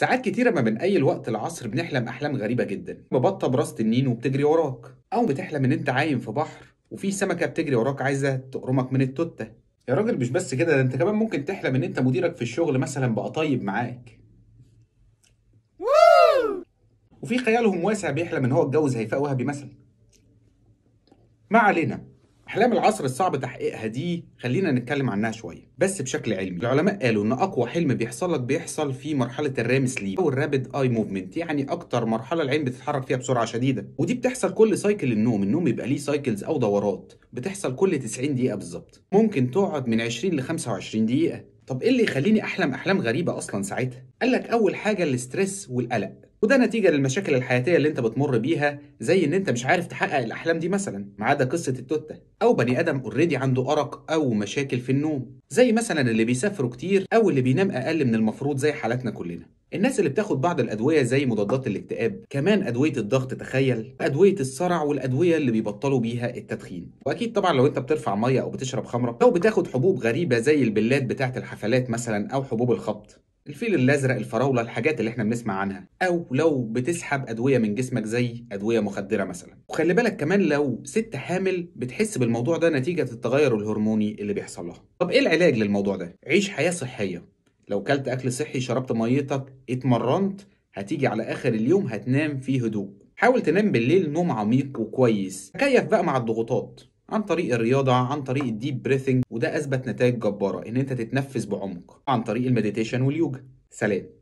ساعات كتيرة ما بين أي الوقت العصر بنحلم أحلام غريبة جدا مبطة براس تنين وبتجري وراك أو بتحلم إن أنت عايم في بحر وفي سمكة بتجري وراك عايزة تقرمك من التوتة يا راجل مش بس كده ده أنت كمان ممكن تحلم إن أنت مديرك في الشغل مثلا بقى طيب معاك وفي خيالهم واسع بيحلم إن هو اتجوز هيفاء وهبي مثلا ما علينا احلام العصر الصعب تحقيقها دي خلينا نتكلم عنها شويه بس بشكل علمي العلماء قالوا ان اقوى حلم بيحصل لك بيحصل في مرحله الرام سليب او الرابد اي موفمنت يعني اكتر مرحله العين بتتحرك فيها بسرعه شديده ودي بتحصل كل سايكل النوم النوم يبقى ليه سايكلز او دورات بتحصل كل 90 دقيقه بالظبط ممكن تقعد من 20 ل 25 دقيقه طب ايه اللي يخليني احلم احلام غريبه اصلا ساعتها قال لك اول حاجه الاسترس والقلق وده نتيجة للمشاكل الحياتية اللي انت بتمر بيها زي ان انت مش عارف تحقق الاحلام دي مثلا ما عدا قصة التوتة او بني ادم اوريدي عنده ارق او مشاكل في النوم زي مثلا اللي بيسافروا كتير او اللي بينام اقل من المفروض زي حالاتنا كلنا الناس اللي بتاخد بعض الادويه زي مضادات الاكتئاب كمان ادويه الضغط تخيل ادويه الصرع والادويه اللي بيبطلوا بيها التدخين واكيد طبعا لو انت بترفع ميه او بتشرب خمره لو بتاخد حبوب غريبه زي البلات بتاعه الحفلات مثلا او حبوب الخبط الفيل الازرق الفراوله الحاجات اللي احنا بنسمع عنها او لو بتسحب ادويه من جسمك زي ادويه مخدره مثلا وخلي بالك كمان لو ست حامل بتحس بالموضوع ده نتيجه التغير الهرموني اللي بيحصل لها طب ايه العلاج للموضوع ده عيش حياه صحيه لو كلت أكل صحي شربت ميتك اتمرنت هتيجي على آخر اليوم هتنام في هدوء حاول تنام بالليل نوم عميق وكويس تكيف بقى مع الضغوطات عن طريق الرياضة عن طريق الديب بريثنج وده أثبت نتائج جبارة إن أنت تتنفس بعمق عن طريق المديتيشن واليوجا سلام